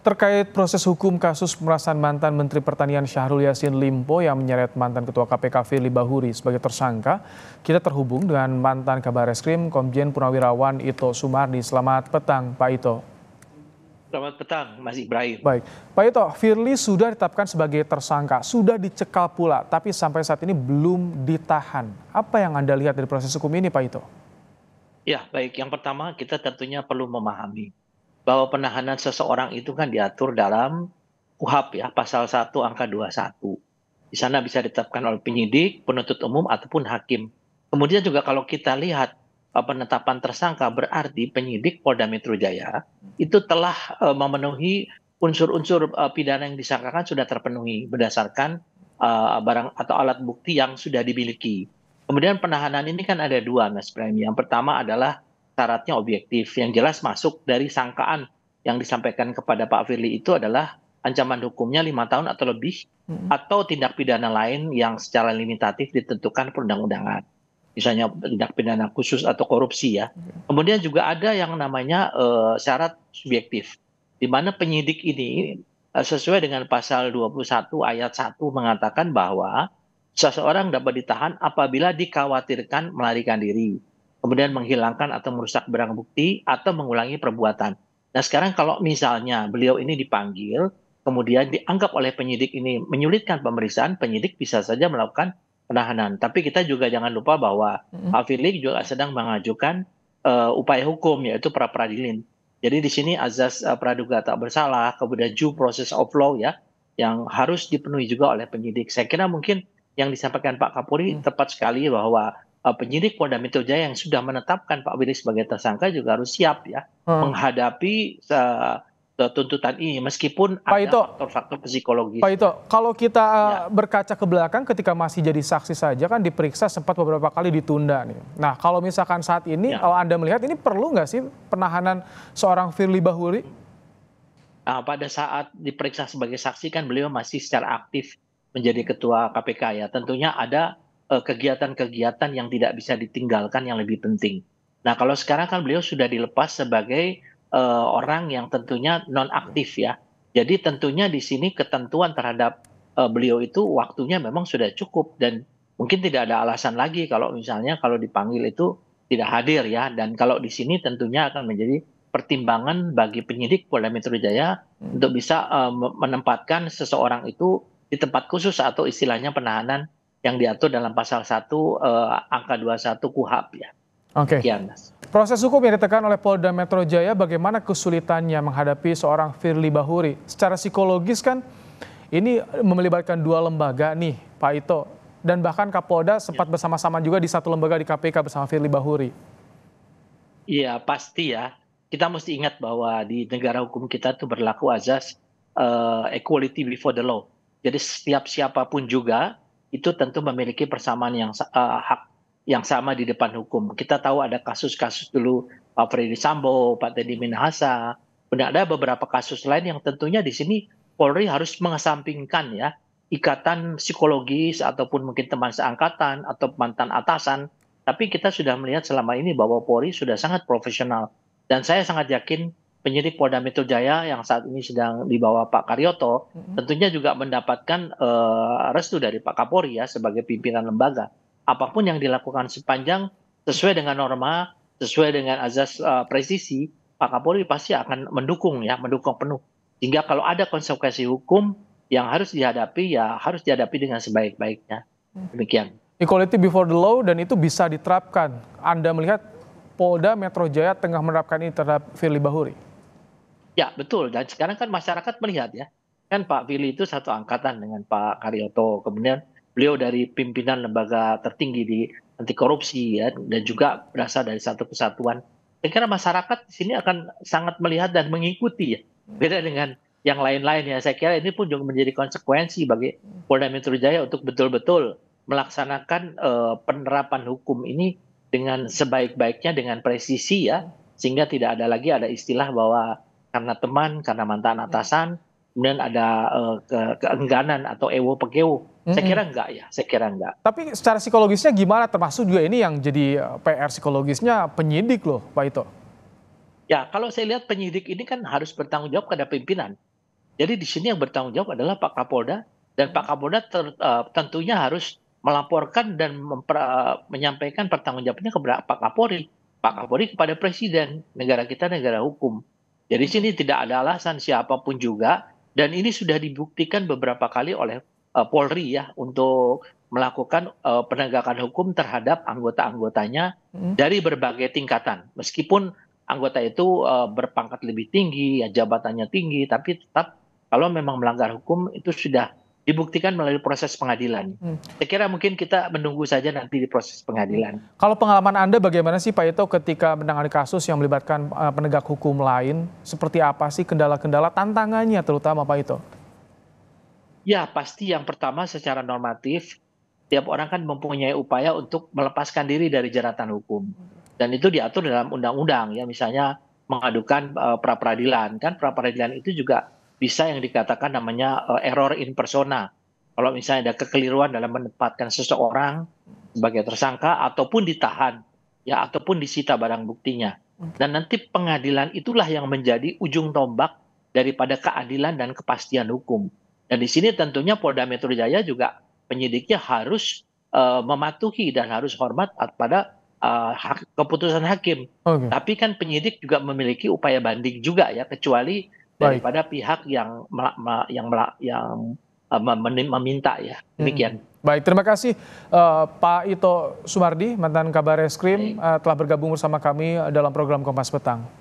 Terkait proses hukum kasus pemerasan mantan Menteri Pertanian Syahrul Yasin Limpo yang menyeret mantan Ketua KPK Firly Bahuri sebagai tersangka, kita terhubung dengan mantan Kabar Eskrim Komjen Purnawirawan Ito Sumardi. Selamat petang, Pak Ito. Selamat petang, Mas Ibrahim. Baik, Pak Ito, Firly sudah ditetapkan sebagai tersangka, sudah dicekal pula, tapi sampai saat ini belum ditahan. Apa yang Anda lihat dari proses hukum ini, Pak Ito? Ya, baik. Yang pertama, kita tentunya perlu memahami bahwa penahanan seseorang itu kan diatur dalam KUHAP ya, pasal 1 angka 21. Di sana bisa ditetapkan oleh penyidik, penuntut umum ataupun hakim. Kemudian juga kalau kita lihat eh, penetapan tersangka berarti penyidik Polda Metro Jaya itu telah eh, memenuhi unsur-unsur eh, pidana yang disangkakan sudah terpenuhi berdasarkan barang atau alat bukti yang sudah dimiliki. Kemudian penahanan ini kan ada dua, Mas Premi. Yang pertama adalah syaratnya objektif. Yang jelas masuk dari sangkaan yang disampaikan kepada Pak Firly itu adalah ancaman hukumnya lima tahun atau lebih hmm. atau tindak pidana lain yang secara limitatif ditentukan perundang-undangan. Misalnya tindak pidana khusus atau korupsi ya. Hmm. Kemudian juga ada yang namanya uh, syarat subjektif di mana penyidik ini uh, sesuai dengan pasal 21 ayat 1 mengatakan bahwa seseorang dapat ditahan apabila dikhawatirkan melarikan diri kemudian menghilangkan atau merusak barang bukti atau mengulangi perbuatan. Nah, sekarang kalau misalnya beliau ini dipanggil, kemudian dianggap oleh penyidik ini menyulitkan pemeriksaan, penyidik bisa saja melakukan penahanan. Tapi kita juga jangan lupa bahwa mm -hmm. juga sedang mengajukan uh, upaya hukum yaitu pra peradilan. Jadi di sini azas uh, praduga tak bersalah, kemudian due proses of law ya yang harus dipenuhi juga oleh penyidik. Saya kira mungkin yang disampaikan Pak Kapolri mm -hmm. tepat sekali bahwa Eh, penyidik Polda Metro Jaya yang sudah menetapkan Pak Willy sebagai tersangka juga harus siap ya hmm. menghadapi uh, tuntutan ini meskipun Pak ada faktor-faktor psikologis. Pak Ito, kalau kita ya. berkaca ke belakang ketika masih jadi saksi saja kan diperiksa sempat beberapa kali ditunda nih. Nah kalau misalkan saat ini ya. kalau Anda melihat ini perlu nggak sih penahanan seorang Firly Bahuri? Nah, pada saat diperiksa sebagai saksi kan beliau masih secara aktif menjadi ketua KPK ya. Tentunya ada Eh, kegiatan-kegiatan yang tidak bisa ditinggalkan yang lebih penting. Nah, kalau sekarang kan beliau sudah dilepas sebagai uh, orang yang tentunya non aktif ya. Jadi tentunya di sini ketentuan terhadap uh, beliau itu waktunya memang sudah cukup dan mungkin tidak ada alasan lagi kalau misalnya kalau dipanggil itu tidak hadir ya dan kalau di sini tentunya akan menjadi pertimbangan bagi penyidik Polda Metro Jaya hmm. untuk bisa uh, menempatkan seseorang itu di tempat khusus atau istilahnya penahanan yang diatur dalam pasal 1 uh, eh, angka 21 KUHAP ya. Oke. Okay. Proses hukum yang ditekan oleh Polda Metro Jaya bagaimana kesulitannya menghadapi seorang Firly Bahuri? Secara psikologis kan ini melibatkan dua lembaga nih, Pak Ito. Dan bahkan Kapolda sempat ya. bersama-sama juga di satu lembaga di KPK bersama Firly Bahuri. Iya, pasti ya. Kita mesti ingat bahwa di negara hukum kita itu berlaku azas uh, equality before the law. Jadi setiap siapapun juga itu tentu memiliki persamaan yang uh, hak yang sama di depan hukum. Kita tahu ada kasus-kasus dulu Pak Freddy Sambo, Pak Teddy Minahasa, benar ada beberapa kasus lain yang tentunya di sini Polri harus mengesampingkan ya ikatan psikologis ataupun mungkin teman seangkatan atau mantan atasan. Tapi kita sudah melihat selama ini bahwa Polri sudah sangat profesional dan saya sangat yakin penyidik Polda Metro Jaya yang saat ini sedang dibawa Pak Karyoto mm-hmm. tentunya juga mendapatkan uh, restu dari Pak Kapolri ya sebagai pimpinan lembaga. Apapun yang dilakukan sepanjang sesuai dengan norma, sesuai dengan azas uh, presisi, Pak Kapolri pasti akan mendukung ya, mendukung penuh. Sehingga kalau ada konsekuensi hukum yang harus dihadapi ya harus dihadapi dengan sebaik-baiknya. Mm. Demikian. Equality before the law dan itu bisa diterapkan. Anda melihat Polda Metro Jaya tengah menerapkan ini terhadap Firly Bahuri? Ya betul. Dan sekarang kan masyarakat melihat ya, kan Pak Fili itu satu angkatan dengan Pak Karyoto. Kemudian beliau dari pimpinan lembaga tertinggi di anti korupsi ya, dan juga berasal dari satu kesatuan. Saya kira masyarakat di sini akan sangat melihat dan mengikuti ya. Beda dengan yang lain-lain ya. Saya kira ini pun juga menjadi konsekuensi bagi Polda Metro Jaya untuk betul-betul melaksanakan uh, penerapan hukum ini dengan sebaik-baiknya dengan presisi ya sehingga tidak ada lagi ada istilah bahwa karena teman, karena mantan iya. atasan, kemudian ada uh, ke keengganan atau ewo pegewo. hmm Saya kira enggak ya, saya kira enggak. Tapi secara psikologisnya gimana? Termasuk juga ini yang jadi eh, PR psikologisnya penyidik loh, Pak Ito. Ya, kalau saya lihat penyidik ini kan harus bertanggung jawab kepada pimpinan. Jadi di sini yang bertanggung jawab adalah Pak Kapolda dan Pak Kapolda ter, uh, tentunya harus melaporkan dan memper, uh, menyampaikan pertanggung jawabnya kepada Pak Kapolri. Pak Kapolri kepada Presiden. Negara kita negara hukum. Jadi sini tidak ada alasan siapapun juga dan ini sudah dibuktikan beberapa kali oleh uh, Polri ya untuk melakukan uh, penegakan hukum terhadap anggota-anggotanya hmm. dari berbagai tingkatan. Meskipun anggota itu uh, berpangkat lebih tinggi, ya jabatannya tinggi, tapi tetap kalau memang melanggar hukum itu sudah dibuktikan melalui proses pengadilan. Hmm. Saya kira mungkin kita menunggu saja nanti di proses pengadilan. Hmm. Kalau pengalaman Anda bagaimana sih Pak Ito ketika menangani kasus yang melibatkan uh, penegak hukum lain, seperti apa sih kendala-kendala tantangannya terutama Pak Ito? Ya, pasti yang pertama secara normatif tiap orang kan mempunyai upaya untuk melepaskan diri dari jeratan hukum. Dan itu diatur dalam undang-undang ya, misalnya mengadukan uh, eh, pra peradilan kan pra peradilan itu juga bisa yang dikatakan namanya uh, error in persona. Kalau misalnya ada kekeliruan dalam menempatkan seseorang sebagai tersangka ataupun ditahan ya ataupun disita barang buktinya. Hmm. Dan nanti pengadilan itulah yang menjadi ujung tombak daripada keadilan dan kepastian hukum. Dan di sini tentunya Polda Metro Jaya juga penyidiknya harus uh, mematuhi dan harus hormat pada uh, hak, keputusan hakim. Okay. Tapi kan penyidik juga memiliki upaya banding juga ya kecuali daripada Baik. pihak yang melak, melak, yang melak, yang uh, meminta ya. Hmm. Demikian. Hmm. Baik, terima kasih uh, Pak Ito Sumardi, mantan Kabar Eskrim uh, telah bergabung bersama kami dalam program Kompas Petang.